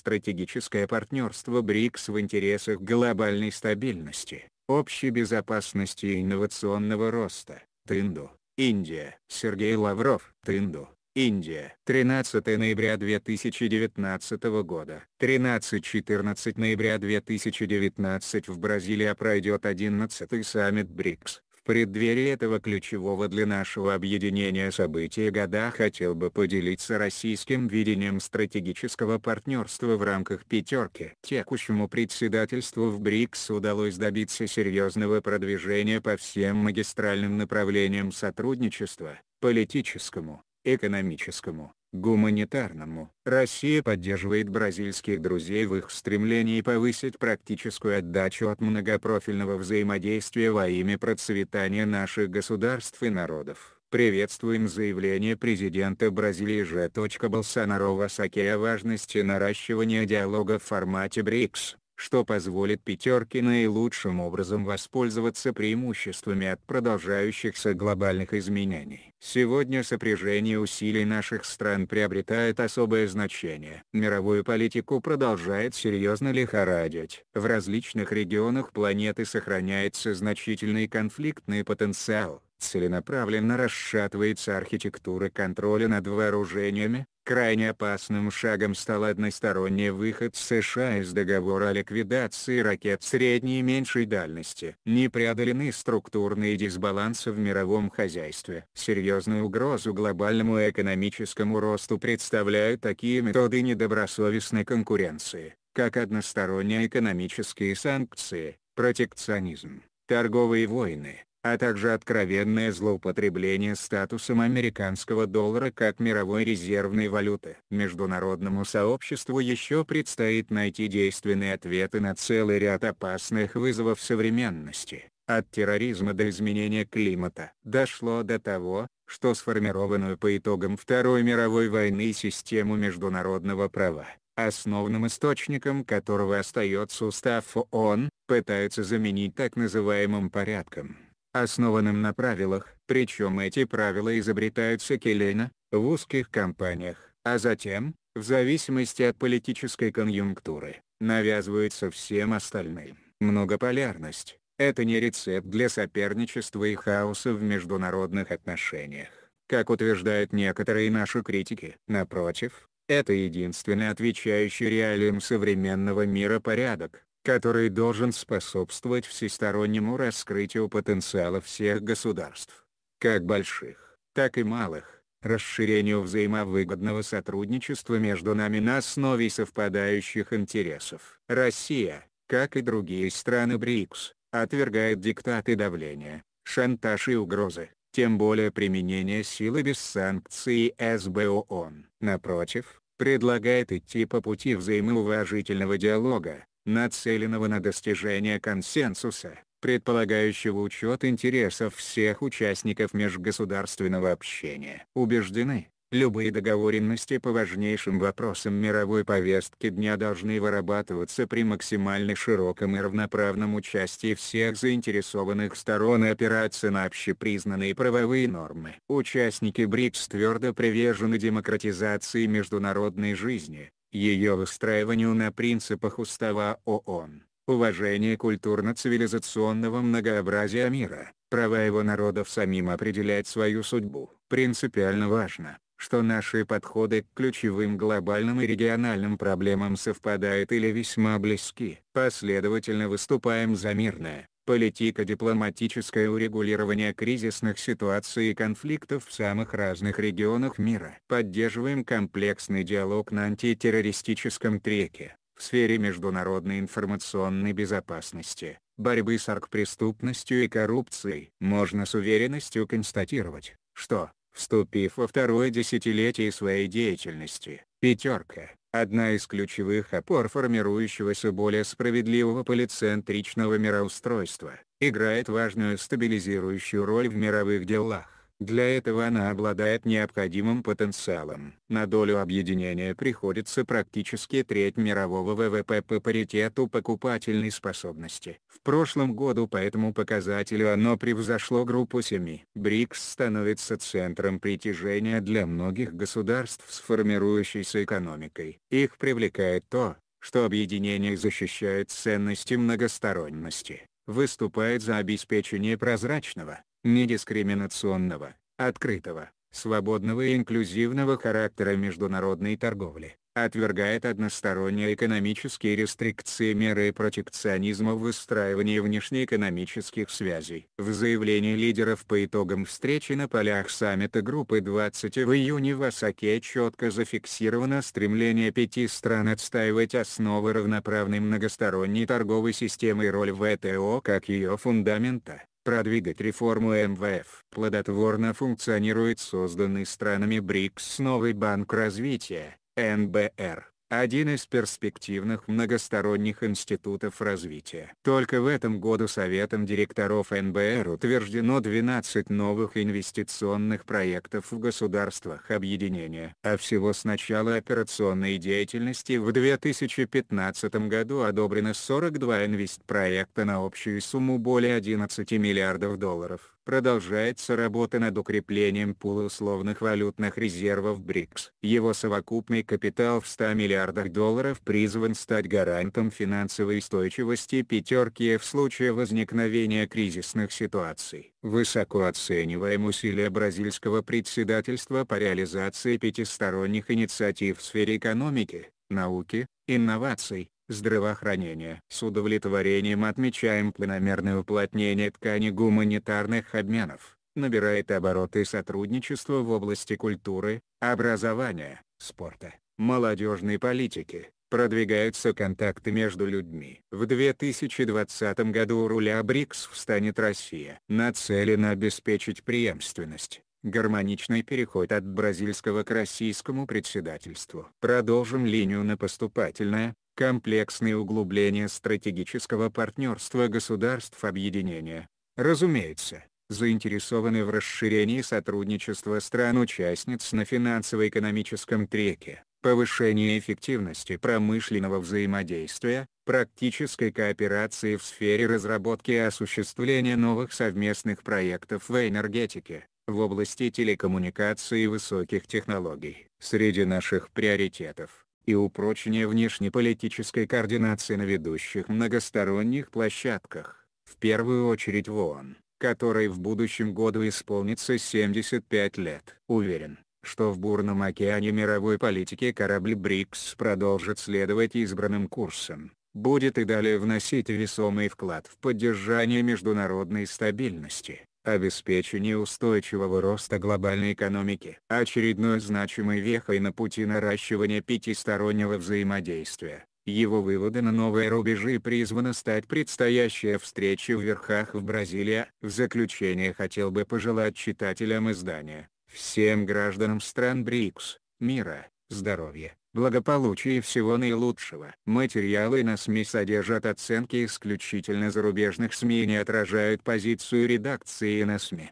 стратегическое партнерство БРИКС в интересах глобальной стабильности, общей безопасности и инновационного роста. Тынду, Индия. Сергей Лавров, Тынду, Индия. 13 ноября 2019 года. 13-14 ноября 2019 в Бразилии пройдет 11-й саммит БРИКС преддверии этого ключевого для нашего объединения события года хотел бы поделиться российским видением стратегического партнерства в рамках «пятерки». Текущему председательству в БРИКС удалось добиться серьезного продвижения по всем магистральным направлениям сотрудничества – политическому, экономическому, гуманитарному. Россия поддерживает бразильских друзей в их стремлении повысить практическую отдачу от многопрофильного взаимодействия во имя процветания наших государств и народов. Приветствуем заявление президента Бразилии Ж. Болсонаро Васаке о важности наращивания диалога в формате БРИКС что позволит пятерке наилучшим образом воспользоваться преимуществами от продолжающихся глобальных изменений. Сегодня сопряжение усилий наших стран приобретает особое значение. Мировую политику продолжает серьезно лихорадить. В различных регионах планеты сохраняется значительный конфликтный потенциал целенаправленно расшатывается архитектура контроля над вооружениями, Крайне опасным шагом стал односторонний выход США из договора о ликвидации ракет средней и меньшей дальности. Не преодолены структурные дисбалансы в мировом хозяйстве. Серьезную угрозу глобальному экономическому росту представляют такие методы недобросовестной конкуренции, как односторонние экономические санкции, протекционизм, торговые войны, а также откровенное злоупотребление статусом американского доллара как мировой резервной валюты. Международному сообществу еще предстоит найти действенные ответы на целый ряд опасных вызовов современности, от терроризма до изменения климата. Дошло до того, что сформированную по итогам Второй мировой войны систему международного права, основным источником которого остается устав ООН, пытаются заменить так называемым порядком основанным на правилах, причем эти правила изобретаются келейно, в узких компаниях, а затем, в зависимости от политической конъюнктуры, навязываются всем остальным. Многополярность – это не рецепт для соперничества и хаоса в международных отношениях, как утверждают некоторые наши критики. Напротив, это единственный отвечающий реалиям современного мира порядок, который должен способствовать всестороннему раскрытию потенциала всех государств, как больших, так и малых, расширению взаимовыгодного сотрудничества между нами на основе совпадающих интересов. Россия, как и другие страны БРИКС, отвергает диктаты давления, шантаж и угрозы, тем более применение силы без санкций СБО ООН. Напротив, предлагает идти по пути взаимоуважительного диалога, нацеленного на достижение консенсуса, предполагающего учет интересов всех участников межгосударственного общения. Убеждены, любые договоренности по важнейшим вопросам мировой повестки дня должны вырабатываться при максимально широком и равноправном участии всех заинтересованных сторон и опираться на общепризнанные правовые нормы. Участники БРИКС твердо привержены демократизации международной жизни, ее выстраиванию на принципах Устава ООН, уважение культурно-цивилизационного многообразия мира, права его народов самим определять свою судьбу. Принципиально важно, что наши подходы к ключевым глобальным и региональным проблемам совпадают или весьма близки. Последовательно выступаем за мирное, Политика дипломатическое урегулирование кризисных ситуаций и конфликтов в самых разных регионах мира. Поддерживаем комплексный диалог на антитеррористическом треке в сфере международной информационной безопасности, борьбы с аркпреступностью и коррупцией. Можно с уверенностью констатировать, что, вступив во второе десятилетие своей деятельности, «пятерка» одна из ключевых опор формирующегося более справедливого полицентричного мироустройства, играет важную стабилизирующую роль в мировых делах. Для этого она обладает необходимым потенциалом. На долю объединения приходится практически треть мирового ВВП по паритету покупательной способности. В прошлом году по этому показателю оно превзошло группу семей. БРИКС становится центром притяжения для многих государств с формирующейся экономикой. Их привлекает то, что объединение защищает ценности многосторонности, выступает за обеспечение прозрачного, недискриминационного, открытого, свободного и инклюзивного характера международной торговли, отвергает односторонние экономические рестрикции меры протекционизма в выстраивании внешнеэкономических связей. В заявлении лидеров по итогам встречи на полях саммита группы 20 в июне в Осаке четко зафиксировано стремление пяти стран отстаивать основы равноправной многосторонней торговой системы и роль ВТО как ее фундамента продвигать реформу МВФ. Плодотворно функционирует созданный странами БРИКС новый банк развития, НБР один из перспективных многосторонних институтов развития. Только в этом году Советом директоров НБР утверждено 12 новых инвестиционных проектов в государствах объединения. А всего с начала операционной деятельности в 2015 году одобрено 42 инвестпроекта на общую сумму более 11 миллиардов долларов продолжается работа над укреплением пула условных валютных резервов БРИКС. Его совокупный капитал в 100 миллиардах долларов призван стать гарантом финансовой устойчивости пятерки в случае возникновения кризисных ситуаций. Высоко оцениваем усилия бразильского председательства по реализации пятисторонних инициатив в сфере экономики, науки, инноваций, здравоохранения. С удовлетворением отмечаем планомерное уплотнение ткани гуманитарных обменов, набирает обороты сотрудничество в области культуры, образования, спорта, молодежной политики, продвигаются контакты между людьми. В 2020 году у руля БРИКС встанет Россия. Нацелена обеспечить преемственность, гармоничный переход от бразильского к российскому председательству. Продолжим линию на поступательное, комплексные углубления стратегического партнерства государств объединения, разумеется, заинтересованы в расширении сотрудничества стран-участниц на финансово-экономическом треке, повышении эффективности промышленного взаимодействия, практической кооперации в сфере разработки и осуществления новых совместных проектов в энергетике, в области телекоммуникаций и высоких технологий. Среди наших приоритетов и упрочение внешнеполитической координации на ведущих многосторонних площадках, в первую очередь в ООН, которой в будущем году исполнится 75 лет. Уверен, что в бурном океане мировой политики корабль БРИКС продолжит следовать избранным курсом, будет и далее вносить весомый вклад в поддержание международной стабильности обеспечение устойчивого роста глобальной экономики. Очередной значимой вехой на пути наращивания пятистороннего взаимодействия, его выводы на новые рубежи призвана стать предстоящая встреча в верхах в Бразилии. В заключение хотел бы пожелать читателям издания, всем гражданам стран БРИКС, мира, здоровья, благополучия и всего наилучшего. Материалы на СМИ содержат оценки исключительно зарубежных СМИ и не отражают позицию редакции на СМИ.